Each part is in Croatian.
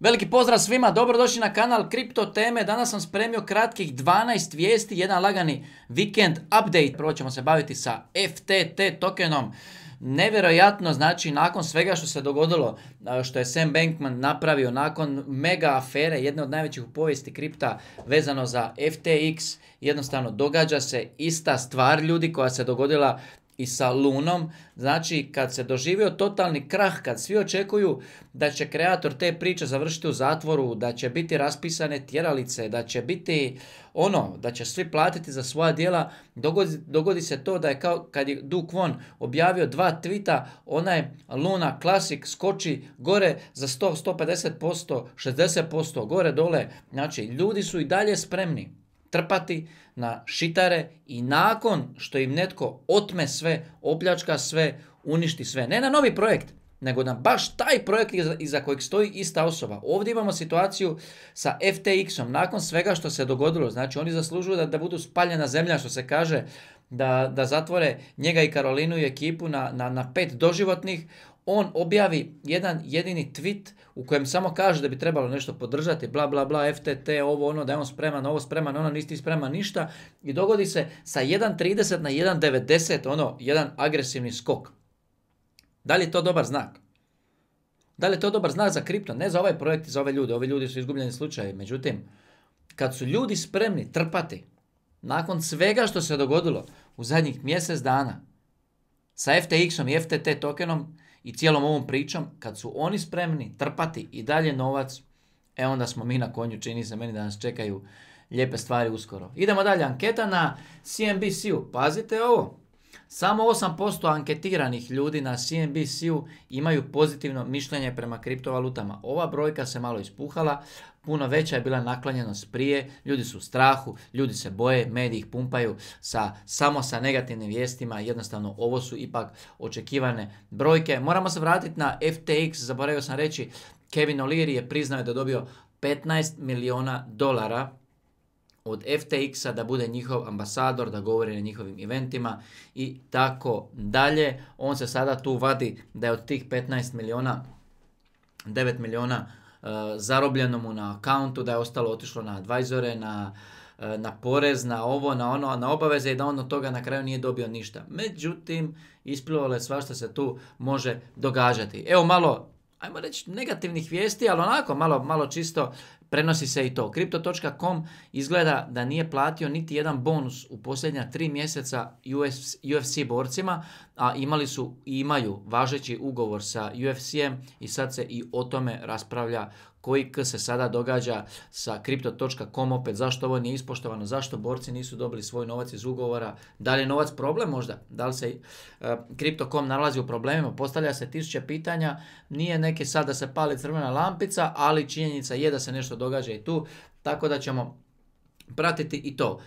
Veliki pozdrav svima, dobrodošli na kanal Kripto Teme. Danas sam spremio kratkih 12 vijesti, jedan lagani weekend update. Prvo ćemo se baviti sa FTT tokenom. Nevjerojatno, znači, nakon svega što se dogodilo, što je Sam Bankman napravio nakon mega afere, jedne od najvećih u povijesti kripta vezano za FTX, jednostavno događa se ista stvar ljudi koja se dogodila i sa Lunom, znači kad se doživio totalni krah, kad svi očekuju da će kreator te priče završiti u zatvoru, da će biti raspisane tjeralice, da će biti ono, da će svi platiti za svoja dijela, dogodi, se to da je kao kad je Duke Von objavio dva tvita, onaj Luna Classic skoči gore za 100, 150%, 60%, gore, dole, znači ljudi su i dalje spremni trpati na šitare i nakon što im netko otme sve, opljačka sve, uništi sve. Ne na novi projekt, nego na baš taj projekt iza, kojeg stoji ista osoba. Ovdje imamo situaciju sa FTX-om, nakon svega što se dogodilo, znači oni zaslužuju da, da budu spaljena zemlja, što se kaže, da, da zatvore njega i Karolinu i ekipu na, na, na pet doživotnih, on objavi jedan jedini tweet u kojem samo kaže da bi trebalo nešto podržati, bla bla bla, FTT, ovo ono, da je on spreman, ovo spreman, ono, nisi spreman ništa i dogodi se sa 1.30 na 1.90, ono, jedan agresivni skok. Da li je to dobar znak? Da li je to dobar znak za kripto? Ne za ovaj projekt i za ove ljude, ovi ljudi su izgubljeni slučajevi, međutim, kad su ljudi spremni trpati, nakon svega što se dogodilo u zadnjih mjesec dana, sa FTX-om i FTT tokenom i cijelom ovom pričom, kad su oni spremni trpati i dalje novac, e onda smo mi na konju, čini se meni da nas čekaju lijepe stvari uskoro. Idemo dalje, anketa na CNBC-u, pazite ovo. Samo 8% anketiranih ljudi na CNBC-u imaju pozitivno mišljenje prema kriptovalutama. Ova brojka se malo ispuhala, puno veća je bila naklanjenost prije, ljudi su u strahu, ljudi se boje, mediji ih pumpaju sa, samo sa negativnim vijestima, jednostavno ovo su ipak očekivane brojke. Moramo se vratiti na FTX, zaboravio sam reći, Kevin O'Leary je priznao da je dobio 15 miliona dolara od FTX-a da bude njihov ambasador, da govori na njihovim eventima i tako dalje. On se sada tu vadi da je od tih 15 miliona, 9 miliona e, zarobljeno mu na akauntu, da je ostalo otišlo na advajzore, na e, na porez, na ovo, na ono, na obaveze i da on od toga na kraju nije dobio ništa. Međutim, isplivalo je što se tu može događati. Evo malo, ajmo reći, negativnih vijesti, ali onako malo čisto prenosi se i to. Crypto.com izgleda da nije platio niti jedan bonus u posljednja tri mjeseca UFC borcima, a imali su i imaju važeći ugovor sa UFC-em i sad se i o tome raspravlja koji k se sada događa sa Crypto.com opet, zašto ovo nije ispoštovano, zašto borci nisu dobili svoj novac iz ugovora, da li je novac problem možda, da li se uh, nalazi u problemima, postavlja se tisuće pitanja, nije neke sad da se pali crvena lampica, ali činjenica je da se nešto događa i tu, tako da ćemo pratiti i to.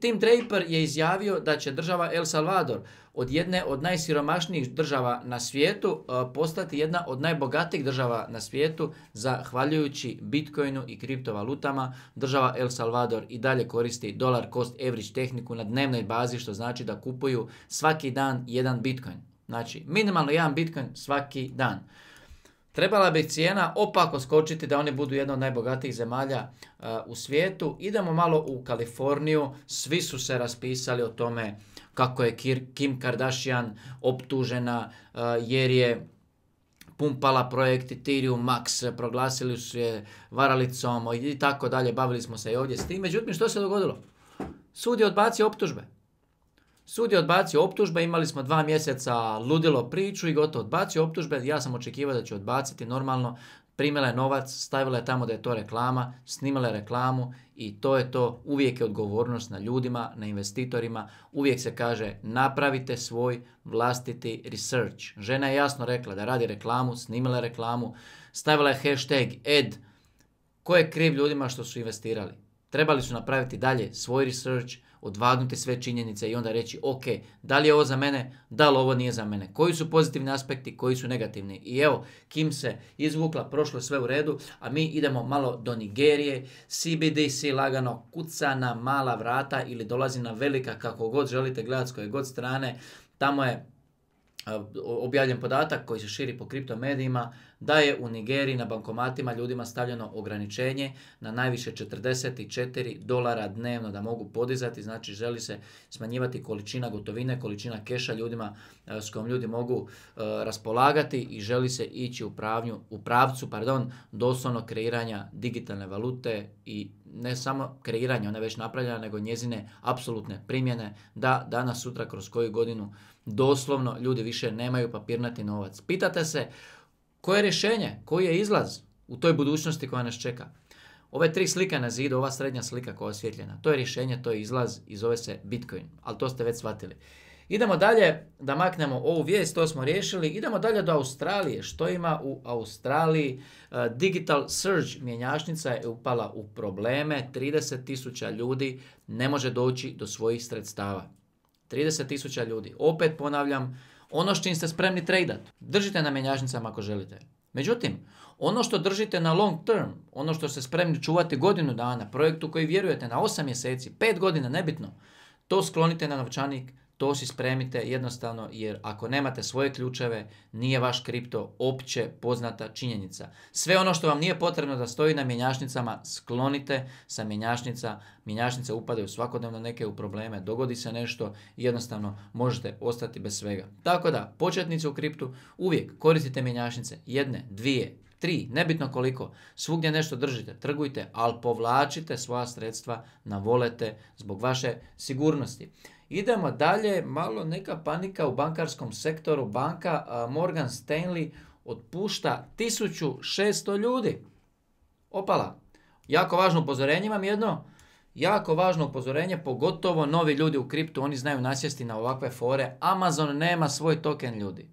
Tim Draper je izjavio da će država El Salvador od jedne od najsiromašnijih država na svijetu e, postati jedna od najbogatijih država na svijetu zahvaljujući bitcoinu i kriptovalutama. Država El Salvador i dalje koristi dolar cost average tehniku na dnevnoj bazi što znači da kupuju svaki dan jedan bitcoin. Znači minimalno jedan bitcoin svaki dan. Trebala bi cijena opako skočiti da oni budu jedna od najbogatijih zemalja uh, u svijetu. Idemo malo u Kaliforniju, svi su se raspisali o tome kako je Kim Kardashian optužena uh, jer je pumpala projekt Ethereum Max, proglasili su je varalicom i tako dalje, bavili smo se i ovdje s tim. Međutim, što se dogodilo? Sud je odbacio optužbe. Sud je odbacio optužbe, imali smo dva mjeseca ludilo priču i gotovo odbacio optužbe. Ja sam očekivao da će odbaciti normalno. Primila je novac, stavila je tamo da je to reklama, snimala je reklamu i to je to. Uvijek je odgovornost na ljudima, na investitorima. Uvijek se kaže napravite svoj vlastiti research. Žena je jasno rekla da radi reklamu, snimila je reklamu, stavila je hashtag ad Ko je kriv ljudima što su investirali? Trebali su napraviti dalje svoj research, odvagnuti sve činjenice i onda reći ok, da li je ovo za mene, da li ovo nije za mene. Koji su pozitivni aspekti, koji su negativni. I evo, Kim se izvukla, prošlo sve u redu, a mi idemo malo do Nigerije. CBDC lagano kuca na mala vrata ili dolazi na velika kako god želite gledati s koje god strane. Tamo je objavljen podatak koji se širi po kriptomedijima da je u Nigeriji na bankomatima ljudima stavljeno ograničenje na najviše 44 dolara dnevno da mogu podizati, znači želi se smanjivati količina gotovine, količina keša ljudima e, s kojom ljudi mogu e, raspolagati i želi se ići u, pravnju, u pravcu pardon, doslovno kreiranja digitalne valute i ne samo kreiranje, ona je već napravljena, nego njezine apsolutne primjene da danas, sutra, kroz koju godinu doslovno ljudi više nemaju papirnati novac. Pitate se koje je rješenje? Koji je izlaz u toj budućnosti koja nas čeka? Ove tri slike na zidu, ova srednja slika koja je osvjetljena, to je rješenje, to je izlaz i zove se Bitcoin, ali to ste već shvatili. Idemo dalje da maknemo ovu vijest, to smo riješili. Idemo dalje do Australije. Što ima u Australiji? E, digital Surge mjenjačnica je upala u probleme. 30.000 ljudi ne može doći do svojih sredstava. 30.000 ljudi. Opet ponavljam, ono s čim ste spremni tradat. Držite na menjažnicama ako želite. Međutim, ono što držite na long term, ono što ste spremni čuvati godinu dana, projektu koji vjerujete na 8 mjeseci, 5 godina, nebitno, to sklonite na novčanik to si spremite jednostavno jer ako nemate svoje ključeve nije vaš kripto opće poznata činjenica. Sve ono što vam nije potrebno da stoji na mjenjačnicama sklonite sa mjenjašnica. Mjenjačnice upadaju svakodnevno neke u probleme, dogodi se nešto jednostavno možete ostati bez svega. Tako da početnici u kriptu uvijek koristite mjenjačnice jedne, dvije, tri, nebitno koliko, svugdje nešto držite, trgujte, ali povlačite svoja sredstva na volete zbog vaše sigurnosti. Idemo dalje, malo neka panika u bankarskom sektoru. Banka Morgan Stanley otpušta 1600 ljudi. Opala. Jako važno upozorenje imam jedno. Jako važno upozorenje, pogotovo novi ljudi u kriptu, oni znaju nasjesti na ovakve fore. Amazon nema svoj token ljudi.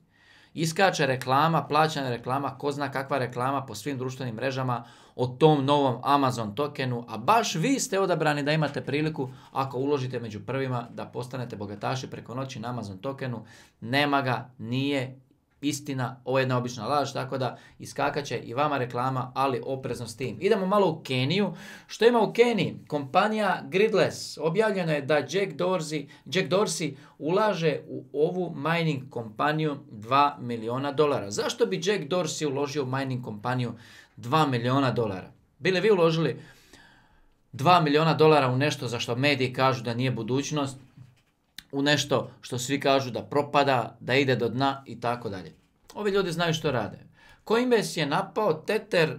Iskače reklama, plaćana reklama, ko zna kakva reklama po svim društvenim mrežama o tom novom Amazon tokenu, a baš vi ste odabrani da imate priliku ako uložite među prvima da postanete bogataši preko noći na Amazon tokenu. Nema ga, nije istina, ovo je jedna obična laž, tako da iskakat će i vama reklama, ali oprezno s tim. Idemo malo u Keniju. Što ima u Keniji? Kompanija Gridless. Objavljeno je da Jack Dorsey, Jack Dorsey ulaže u ovu mining kompaniju 2 miliona dolara. Zašto bi Jack Dorsey uložio u mining kompaniju 2 miliona dolara? Bili vi uložili 2 miliona dolara u nešto za što mediji kažu da nije budućnost, u nešto što svi kažu da propada, da ide do dna i tako dalje. Ovi ljudi znaju što rade. Coinbase je napao teter,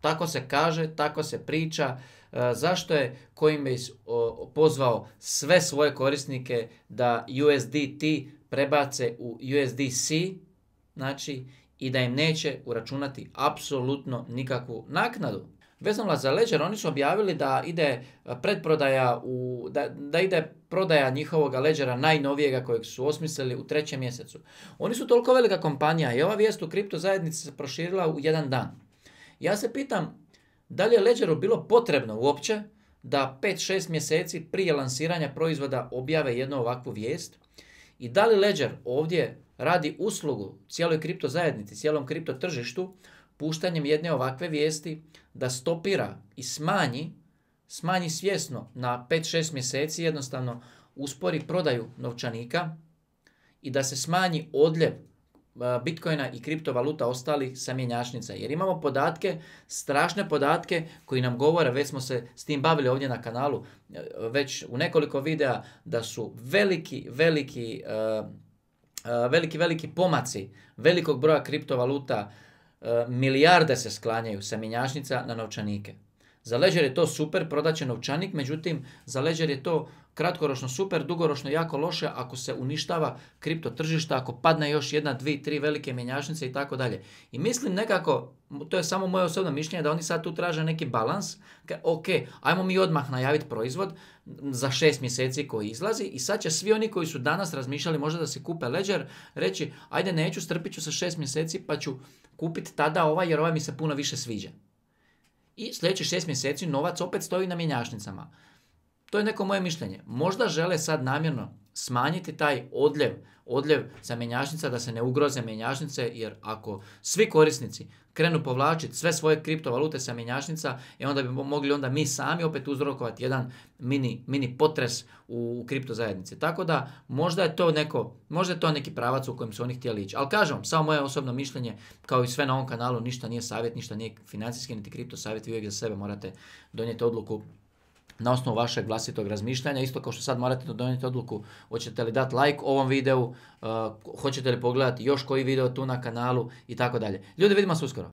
tako se kaže, tako se priča, e, zašto je Coinbase pozvao sve svoje korisnike da USDT prebace u USDC, znači i da im neće uračunati apsolutno nikakvu naknadu. Vezano za Ledger, oni su objavili da ide e, predprodaja, u, da, da ide prodaja njihovog Ledgera najnovijega kojeg su osmislili u trećem mjesecu. Oni su toliko velika kompanija i ova vijest u kripto zajednici se proširila u jedan dan. Ja se pitam, da li je Ledgeru bilo potrebno uopće da 5-6 mjeseci prije lansiranja proizvoda objave jednu ovakvu vijest i da li Ledger ovdje radi uslugu cijeloj kripto zajednici, cijelom kripto tržištu puštanjem jedne ovakve vijesti da stopira i smanji, smanji svjesno na 5-6 mjeseci jednostavno uspori prodaju novčanika i da se smanji odljev bitcoina i kriptovaluta ostalih sa mjenjačnica. Jer imamo podatke, strašne podatke koji nam govore, već smo se s tim bavili ovdje na kanalu, e, već u nekoliko videa da su veliki, veliki, e, e, veliki, veliki pomaci velikog broja kriptovaluta milijarde se sklanjaju sa minjašnica na novčanike. Za leđer je to super, prodat će novčanik, međutim za leđer je to kratkoročno super, dugoročno jako loše ako se uništava kripto tržišta, ako padne još jedna, dvi, tri velike mjenjačnice i tako dalje. I mislim nekako, to je samo moje osobno mišljenje, da oni sad tu traže neki balans, ok, ajmo mi odmah najaviti proizvod za šest mjeseci koji izlazi i sad će svi oni koji su danas razmišljali možda da se kupe Ledger reći, ajde neću, strpit ću sa šest mjeseci pa ću kupiti tada ovaj jer ovaj mi se puno više sviđa i sljedećih šest mjeseci novac opet stoji na mjenjačnicama. To je neko moje mišljenje. Možda žele sad namjerno smanjiti taj odljev, odljev sa menjašnica da se ne ugroze menjašnice jer ako svi korisnici krenu povlačiti sve svoje kriptovalute sa menjašnica i e onda bi mogli onda mi sami opet uzrokovati jedan mini, mini potres u, u kripto zajednici. Tako da možda je to neko, možda je to neki pravac u kojem su oni htjeli ići. Ali kažem, samo moje osobno mišljenje, kao i sve na ovom kanalu, ništa nije savjet, ništa nije financijski niti kripto savjet, vi uvijek za sebe morate donijeti odluku na osnovu vašeg vlastitog razmišljanja, isto kao što sad morate donijeti odluku hoćete li dati like ovom videu, eh, hoćete li pogledati još koji video tu na kanalu i tako dalje. Ljudi, vidimo se uskoro.